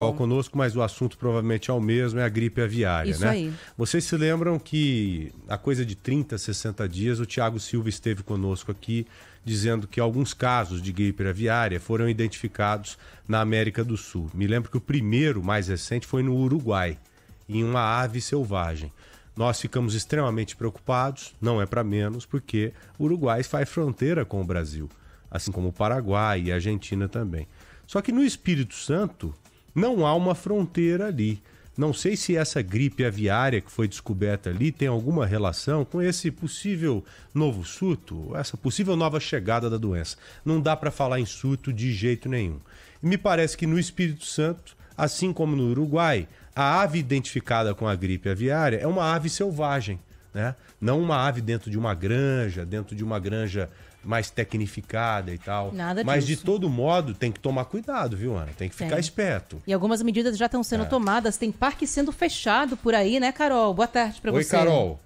Hum. conosco, mas o assunto provavelmente é o mesmo, é a gripe aviária, Isso né? Aí. Vocês se lembram que há coisa de 30, 60 dias o Tiago Silva esteve conosco aqui dizendo que alguns casos de gripe aviária foram identificados na América do Sul. Me lembro que o primeiro, mais recente, foi no Uruguai, em uma ave selvagem. Nós ficamos extremamente preocupados, não é para menos, porque o Uruguai faz fronteira com o Brasil, assim como o Paraguai e a Argentina também. Só que no Espírito Santo, não há uma fronteira ali. Não sei se essa gripe aviária que foi descoberta ali tem alguma relação com esse possível novo surto, essa possível nova chegada da doença. Não dá para falar em surto de jeito nenhum. E me parece que no Espírito Santo, assim como no Uruguai, a ave identificada com a gripe aviária é uma ave selvagem né? Não uma ave dentro de uma granja, dentro de uma granja mais tecnificada e tal. Nada Mas de todo modo tem que tomar cuidado, viu, Ana? Tem que ficar esperto. E algumas medidas já estão sendo é. tomadas. Tem parque sendo fechado por aí, né, Carol? Boa tarde para você. Oi, Carol.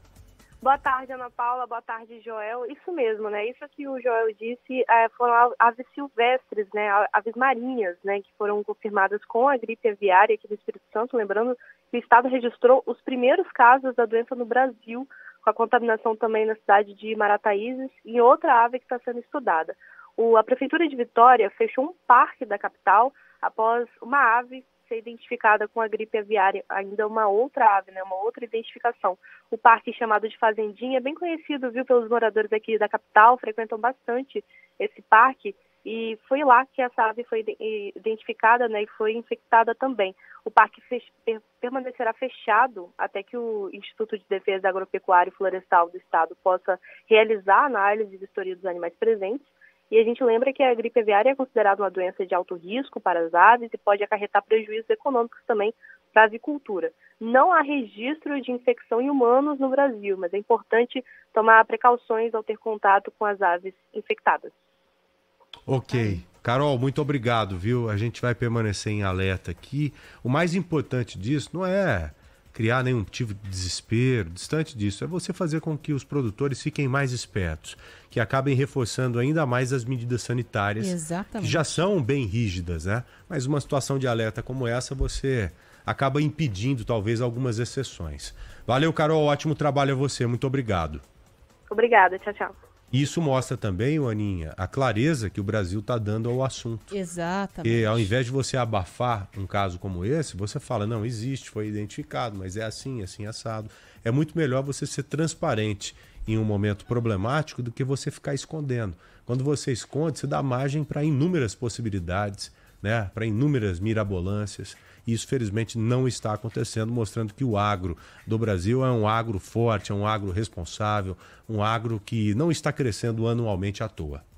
Boa tarde, Ana Paula. Boa tarde, Joel. Isso mesmo, né? Isso que o Joel disse é, foram aves silvestres, né? Aves marinhas, né? Que foram confirmadas com a gripe aviária aqui do Espírito Santo. Lembrando o estado registrou os primeiros casos da doença no Brasil, com a contaminação também na cidade de Marataízes e outra ave que está sendo estudada. O, a Prefeitura de Vitória fechou um parque da capital após uma ave ser identificada com a gripe aviária, ainda uma outra ave, né, uma outra identificação. O parque chamado de Fazendinha é bem conhecido, viu, pelos moradores aqui da capital, frequentam bastante esse parque e foi lá que essa ave foi identificada né, e foi infectada também. O parque fech permanecerá fechado até que o Instituto de Defesa Agropecuária e Florestal do Estado possa realizar análise e vistoria dos animais presentes. E a gente lembra que a gripe aviária é considerada uma doença de alto risco para as aves e pode acarretar prejuízos econômicos também para a avicultura. Não há registro de infecção em humanos no Brasil, mas é importante tomar precauções ao ter contato com as aves infectadas. Ok. Carol, muito obrigado, viu? A gente vai permanecer em alerta aqui. O mais importante disso não é criar nenhum tipo de desespero, distante disso, é você fazer com que os produtores fiquem mais espertos, que acabem reforçando ainda mais as medidas sanitárias, Exatamente. que já são bem rígidas, né? Mas uma situação de alerta como essa, você acaba impedindo talvez algumas exceções. Valeu, Carol, ótimo trabalho a você, muito obrigado. Obrigada, tchau, tchau isso mostra também, Aninha, a clareza que o Brasil está dando ao assunto. Exatamente. E ao invés de você abafar um caso como esse, você fala, não, existe, foi identificado, mas é assim, é assim, assado. É muito melhor você ser transparente em um momento problemático do que você ficar escondendo. Quando você esconde, você dá margem para inúmeras possibilidades, né? para inúmeras mirabolâncias isso, felizmente, não está acontecendo, mostrando que o agro do Brasil é um agro forte, é um agro responsável, um agro que não está crescendo anualmente à toa.